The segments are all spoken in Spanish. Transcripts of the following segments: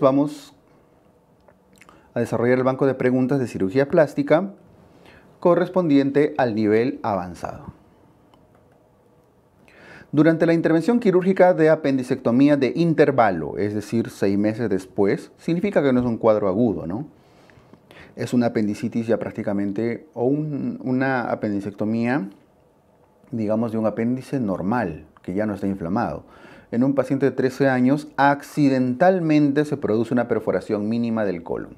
vamos a desarrollar el banco de preguntas de cirugía plástica correspondiente al nivel avanzado. Durante la intervención quirúrgica de apendicectomía de intervalo, es decir, seis meses después, significa que no es un cuadro agudo, ¿no? Es una apendicitis ya prácticamente, o una apendicectomía, digamos, de un apéndice normal, que ya no está inflamado en un paciente de 13 años, accidentalmente se produce una perforación mínima del colon.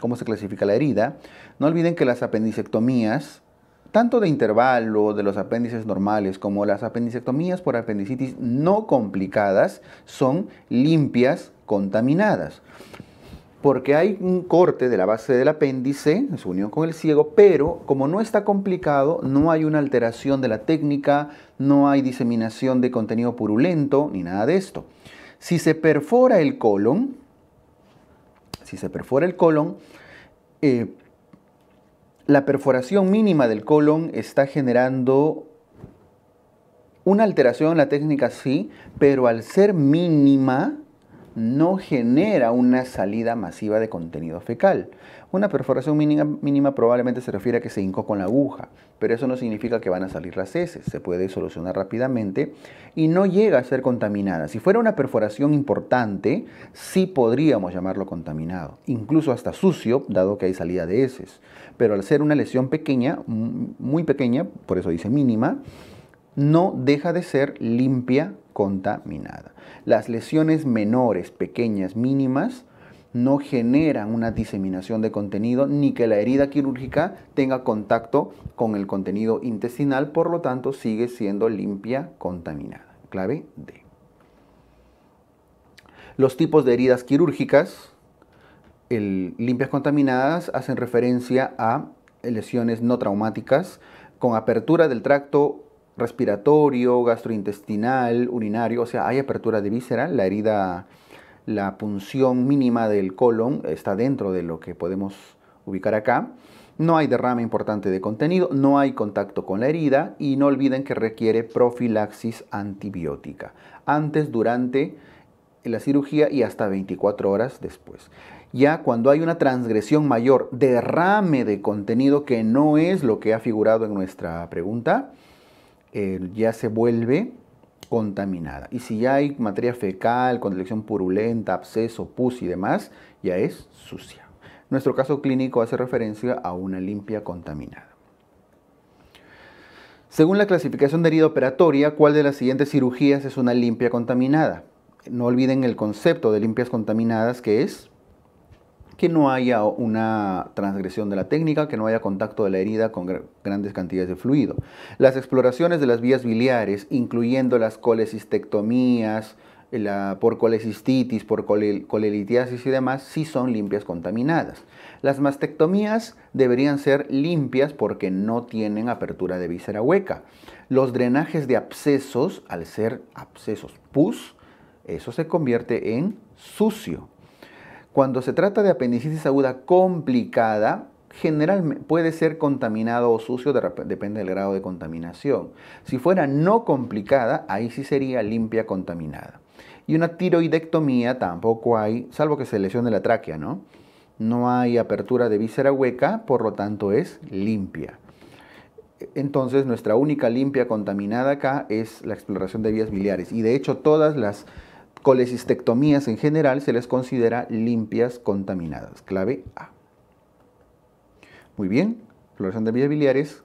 ¿Cómo se clasifica la herida? No olviden que las apendicectomías, tanto de intervalo de los apéndices normales como las apendicectomías por apendicitis no complicadas, son limpias contaminadas porque hay un corte de la base del apéndice en su unión con el ciego, pero como no está complicado, no hay una alteración de la técnica, no hay diseminación de contenido purulento, ni nada de esto. Si se perfora el colon, si se perfora el colon, eh, la perforación mínima del colon está generando una alteración en la técnica, sí, pero al ser mínima, no genera una salida masiva de contenido fecal. Una perforación mínima, probablemente se refiere a que se hincó con la aguja, pero eso no significa que van a salir las heces, se puede solucionar rápidamente y no llega a ser contaminada. Si fuera una perforación importante, sí podríamos llamarlo contaminado, incluso hasta sucio, dado que hay salida de heces. Pero al ser una lesión pequeña, muy pequeña, por eso dice mínima, no deja de ser limpia contaminada. Las lesiones menores, pequeñas, mínimas, no generan una diseminación de contenido ni que la herida quirúrgica tenga contacto con el contenido intestinal, por lo tanto sigue siendo limpia contaminada. Clave D. Los tipos de heridas quirúrgicas, limpias contaminadas, hacen referencia a lesiones no traumáticas con apertura del tracto respiratorio, gastrointestinal, urinario, o sea, hay apertura de víscera, la herida, la punción mínima del colon está dentro de lo que podemos ubicar acá. No hay derrame importante de contenido, no hay contacto con la herida y no olviden que requiere profilaxis antibiótica antes, durante la cirugía y hasta 24 horas después. Ya cuando hay una transgresión mayor, derrame de contenido que no es lo que ha figurado en nuestra pregunta, eh, ya se vuelve contaminada. Y si ya hay materia fecal, elección purulenta, absceso, pus y demás, ya es sucia. Nuestro caso clínico hace referencia a una limpia contaminada. Según la clasificación de herida operatoria, ¿cuál de las siguientes cirugías es una limpia contaminada? No olviden el concepto de limpias contaminadas que es que no haya una transgresión de la técnica, que no haya contacto de la herida con grandes cantidades de fluido. Las exploraciones de las vías biliares, incluyendo las colecistectomías, por colecistitis, por colelitiasis y demás, sí son limpias contaminadas. Las mastectomías deberían ser limpias porque no tienen apertura de víscera hueca. Los drenajes de abscesos, al ser abscesos pus, eso se convierte en sucio. Cuando se trata de apendicitis aguda complicada, generalmente puede ser contaminado o sucio, depende del grado de contaminación. Si fuera no complicada, ahí sí sería limpia contaminada. Y una tiroidectomía tampoco hay, salvo que se lesione la tráquea, ¿no? No hay apertura de víscera hueca, por lo tanto es limpia. Entonces nuestra única limpia contaminada acá es la exploración de vías biliares. Y de hecho todas las colecistectomías en general se les considera limpias contaminadas. Clave A. Muy bien, floración de vías biliares.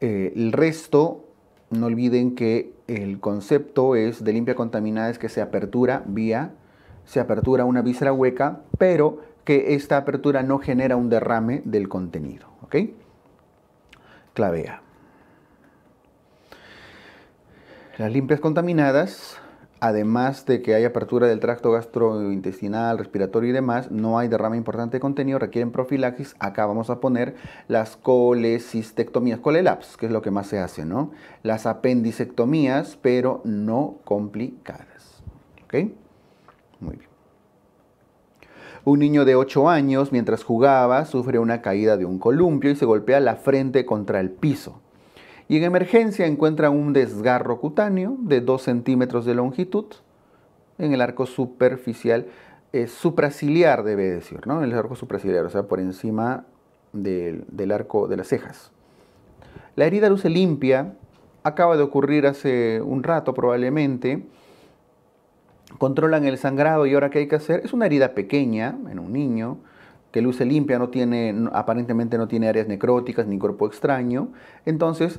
Eh, el resto, no olviden que el concepto es de limpia contaminada es que se apertura vía, se apertura una víscera hueca, pero que esta apertura no genera un derrame del contenido. ¿ok? Clave A. Las limpias contaminadas además de que hay apertura del tracto gastrointestinal, respiratorio y demás, no hay derrama importante de contenido, requieren profilaxis. Acá vamos a poner las colecistectomías, colelaps, que es lo que más se hace, ¿no? Las apendicectomías, pero no complicadas. ¿Ok? Muy bien. Un niño de 8 años, mientras jugaba, sufre una caída de un columpio y se golpea la frente contra el piso y en emergencia encuentran un desgarro cutáneo de 2 centímetros de longitud en el arco superficial, eh, supraciliar debe decir, ¿no? En el arco supraciliar, o sea, por encima del, del arco de las cejas. La herida luce limpia, acaba de ocurrir hace un rato probablemente, controlan el sangrado y ahora qué hay que hacer. Es una herida pequeña en un niño, que luce limpia, no tiene, aparentemente no tiene áreas necróticas ni cuerpo extraño. Entonces,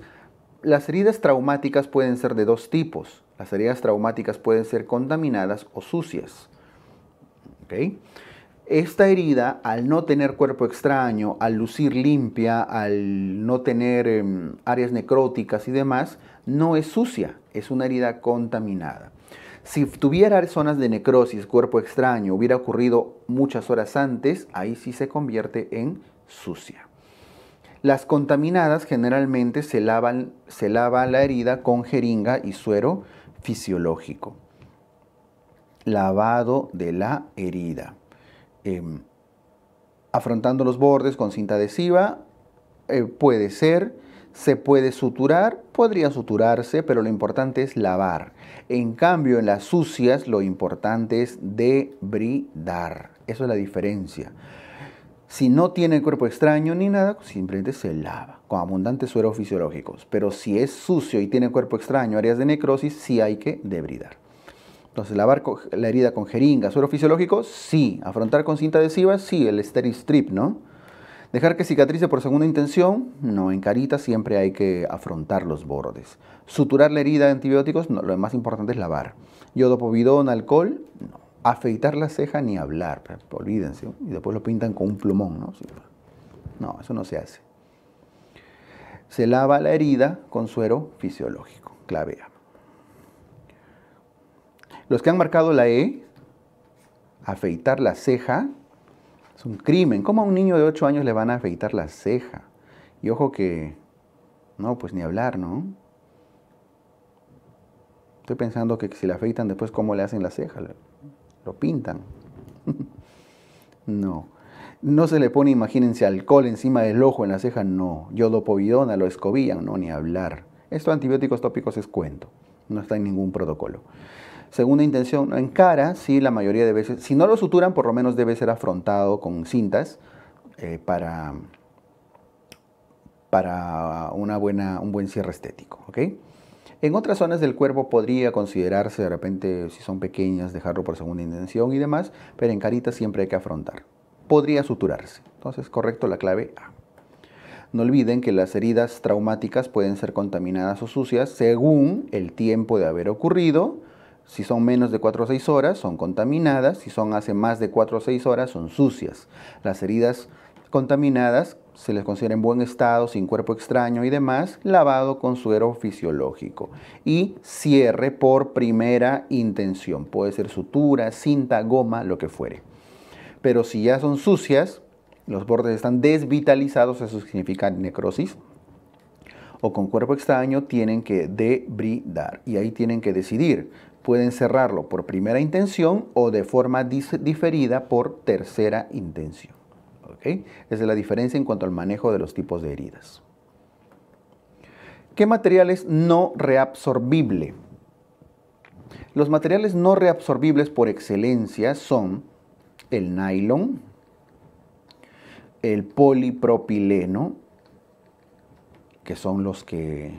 las heridas traumáticas pueden ser de dos tipos. Las heridas traumáticas pueden ser contaminadas o sucias. Esta herida, al no tener cuerpo extraño, al lucir limpia, al no tener em, áreas necróticas y demás, no es sucia, es una herida contaminada. Si tuviera zonas de necrosis, cuerpo extraño, hubiera ocurrido muchas horas antes, ahí sí se convierte en sucia. Las contaminadas generalmente se lava la herida con jeringa y suero fisiológico. Lavado de la herida. Em, afrontando los bordes con cinta adhesiva eh, puede ser se puede suturar, podría suturarse, pero lo importante es lavar. En cambio, en las sucias lo importante es debridar. Eso es la diferencia. Si no tiene cuerpo extraño ni nada, simplemente se lava con abundantes sueros fisiológicos. Pero si es sucio y tiene cuerpo extraño, áreas de necrosis, sí hay que debridar. Entonces, lavar la herida con jeringa, suero fisiológico, sí. Afrontar con cinta adhesiva, sí. El steril strip, ¿no? Dejar que cicatrice por segunda intención, no en carita, siempre hay que afrontar los bordes. Suturar la herida de antibióticos, no, lo más importante es lavar. Yodopovidón, alcohol, no. Afeitar la ceja ni hablar, olvídense. Y después lo pintan con un plumón, ¿no? No, eso no se hace. Se lava la herida con suero fisiológico, clave A. Los que han marcado la E, afeitar la ceja es un crimen. ¿Cómo a un niño de 8 años le van a afeitar la ceja? Y ojo que, no, pues ni hablar, ¿no? Estoy pensando que si le afeitan después, ¿cómo le hacen la ceja? Lo pintan. no. No se le pone, imagínense, alcohol encima del ojo, en la ceja, no. Yodopovidona, lo escobían, no, ni hablar. Esto antibióticos tópicos es cuento. No está en ningún protocolo. Segunda intención, en cara, sí, la mayoría de veces, si no lo suturan, por lo menos debe ser afrontado con cintas eh, para, para buena, un buen cierre estético. En otras zonas del cuerpo podría considerarse de repente, si son pequeñas, dejarlo por segunda intención y demás, pero en carita siempre hay que afrontar. Podría suturarse. Entonces, correcto la clave A. No olviden que las heridas traumáticas pueden ser contaminadas o sucias según el tiempo de haber ocurrido, si son menos de 4 o 6 horas, son contaminadas. Si son hace más de 4 o 6 horas, son sucias. Las heridas contaminadas se les considera en buen estado, sin cuerpo extraño y demás, lavado con suero fisiológico. Y cierre por primera intención. Puede ser sutura, cinta, goma, lo que fuere. Pero si ya son sucias, los bordes están desvitalizados, eso significa necrosis, o con cuerpo extraño, tienen que debridar. Y ahí tienen que decidir pueden cerrarlo por primera intención o de forma diferida por tercera intención. Esa es la diferencia en cuanto al manejo de los tipos de heridas. ¿Qué material es no reabsorbible? Los materiales no reabsorbibles por excelencia son el nylon, el polipropileno, que son los que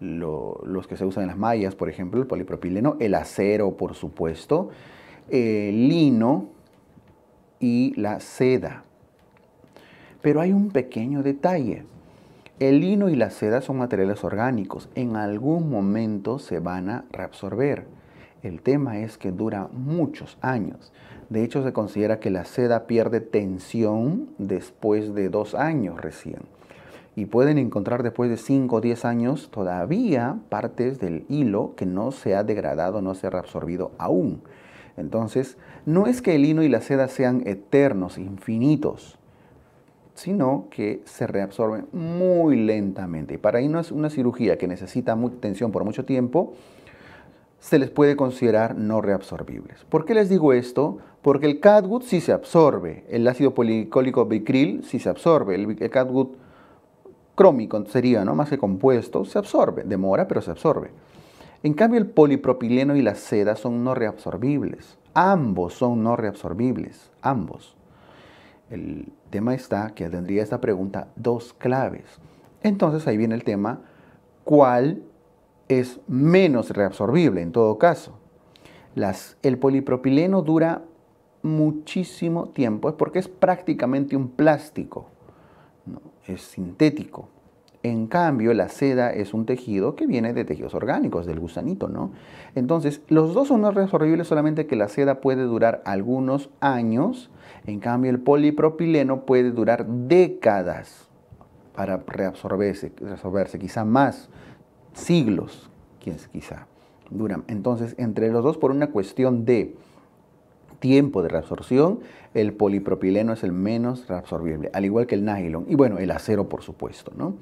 los que se usan en las mallas, por ejemplo, el polipropileno, el acero, por supuesto, el lino y la seda. Pero hay un pequeño detalle. El lino y la seda son materiales orgánicos. En algún momento se van a reabsorber. El tema es que dura muchos años. De hecho, se considera que la seda pierde tensión después de dos años recién y pueden encontrar después de 5 o 10 años todavía partes del hilo que no se ha degradado, no se ha reabsorbido aún. Entonces, no es que el lino y la seda sean eternos, infinitos, sino que se reabsorben muy lentamente. Y para no es una cirugía que necesita tensión por mucho tiempo, se les puede considerar no reabsorbibles. ¿Por qué les digo esto? Porque el catgut sí se absorbe, el ácido policólico bicril sí se absorbe, el catgut crómico sería, ¿no? Más que compuesto, se absorbe, demora, pero se absorbe. En cambio, el polipropileno y la seda son no reabsorbibles. Ambos son no reabsorbibles, ambos. El tema está que tendría esta pregunta dos claves. Entonces ahí viene el tema, ¿cuál es menos reabsorbible en todo caso? el polipropileno dura muchísimo tiempo, es porque es prácticamente un plástico es sintético. En cambio, la seda es un tejido que viene de tejidos orgánicos, del gusanito, ¿no? Entonces, los dos son no reabsorbibles, solamente que la seda puede durar algunos años, en cambio el polipropileno puede durar décadas para reabsorberse, quizá más, siglos, quizá duran. Entonces, entre los dos, por una cuestión de tiempo de reabsorción, el polipropileno es el menos reabsorbible, al igual que el nylon y bueno, el acero por supuesto. ¿no?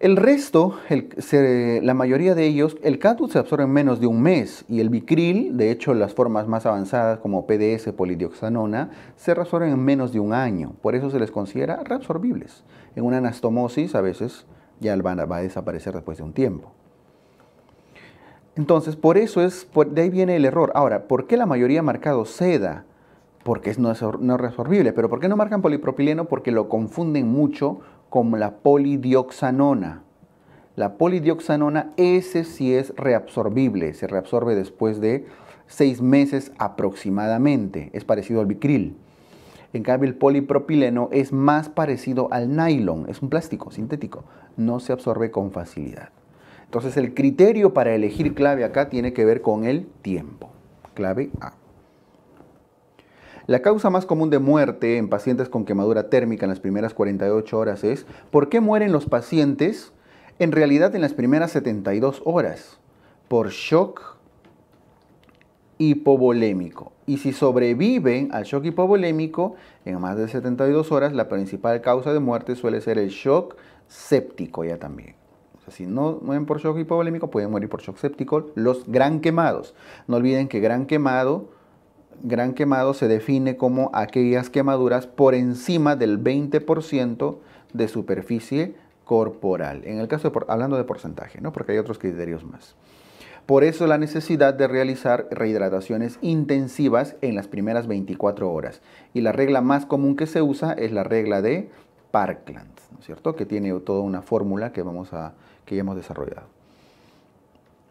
El resto, la mayoría de ellos, el cadmio se absorbe en menos de un mes y el bicril, de hecho las formas más avanzadas como PDS, polidioxanona, se reabsorben en menos de un año. Por eso se les considera reabsorbibles. En una anastomosis a veces ya van, va a desaparecer después de un tiempo. Entonces, por eso es, de ahí viene el error. Ahora, ¿por qué la mayoría ha marcado seda? Porque no es no reabsorbible. Pero ¿por qué no marcan polipropileno? Porque lo confunden mucho con la polidioxanona. La polidioxanona, ese sí es reabsorbible, se reabsorbe después de seis meses aproximadamente, es parecido al bicril. En cambio, el polipropileno es más parecido al nylon, es un plástico sintético, no se absorbe con facilidad. Entonces el criterio para elegir clave acá tiene que ver con el tiempo. Clave A. La causa más común de muerte en pacientes con quemadura térmica en las primeras 48 horas es ¿por qué mueren los pacientes en realidad en las primeras 72 horas? Por shock hipovolémico. Y si sobreviven al shock hipovolémico en más de 72 horas, la principal causa de muerte suele ser el shock séptico ya también si no mueren por shock hipovolémico, pueden morir por shock séptico los gran quemados. No olviden que gran quemado, gran quemado se define como aquellas quemaduras por encima del 20% de superficie corporal. En el caso de, hablando de porcentaje, ¿no? Porque hay otros criterios más. Por eso la necesidad de realizar rehidrataciones intensivas en las primeras 24 horas. Y la regla más común que se usa es la regla de Parkland, ¿no es cierto? Que tiene toda una fórmula que vamos a que ya hemos desarrollado.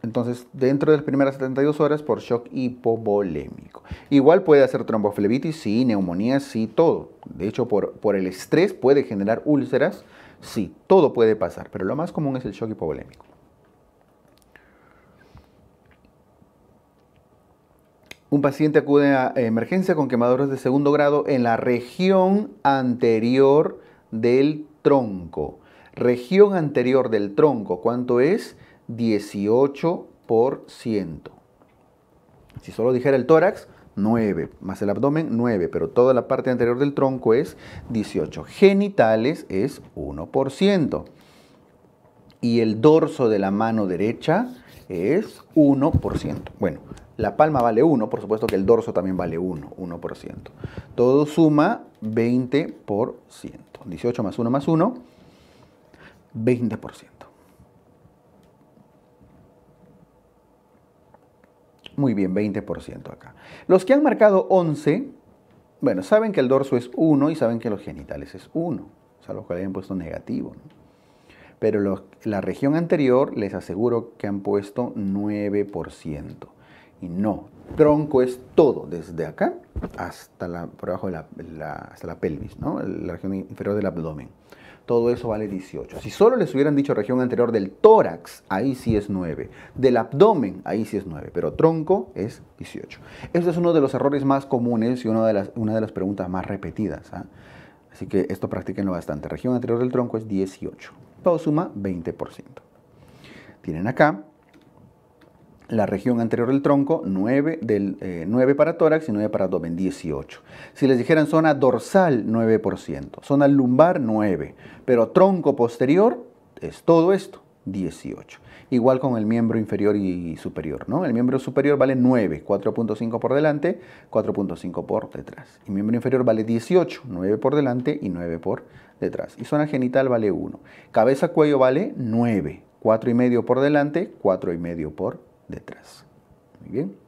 Entonces, dentro de las primeras 72 horas por shock hipovolémico. Igual puede hacer tromboflebitis, sí, neumonía, sí, todo. De hecho, por, el estrés puede generar úlceras, sí, todo puede pasar, pero lo más común es el shock hipovolémico. Un paciente acude a emergencia con quemaduras de segundo grado en la región anterior del tronco región anterior del tronco, ¿cuánto es? 18%. Si solo dijera el tórax, 9, más el abdomen 9, pero toda la parte anterior del tronco es 18. Genitales es 1%. Y el dorso de la mano derecha es 1%. Bueno, la palma vale 1, por supuesto que el dorso también vale 1, 1%. Todo suma 20%. 18 más 1 más 1, 20%. Muy bien, 20% acá. Los que han marcado 11, bueno, saben que el dorso es 1 y saben que los genitales es 1, salvo que le hayan puesto negativo. Pero la región anterior les aseguro que han puesto 9%. Y no, tronco es todo, desde acá hasta la, por abajo de la, pelvis, ¿no? la región inferior del abdomen todo eso vale 18. Si solo les hubieran dicho región anterior del tórax, ahí sí es 9. Del abdomen, ahí sí es 9, pero tronco es 18. Este es uno de los errores más comunes y una de las, una de las preguntas más repetidas. ¿ah? Así que esto practiquenlo bastante. Región anterior del tronco es 18. Todo suma 20%. Tienen acá la región anterior del tronco, 9, del, 9 eh, para tórax y 9 para abdomen, 18. Si les dijeran zona dorsal, 9%, zona lumbar, 9%, pero tronco posterior es todo esto, 18. Igual con el miembro inferior y superior, ¿no? El miembro superior vale 9, 4.5 por delante, 4.5 por detrás. Y miembro inferior vale 18, 9 por delante y 9 por detrás. Y zona genital vale 1. Cabeza-cuello vale 9, 4,5 por delante, 4,5 por detrás detrás. Muy bien.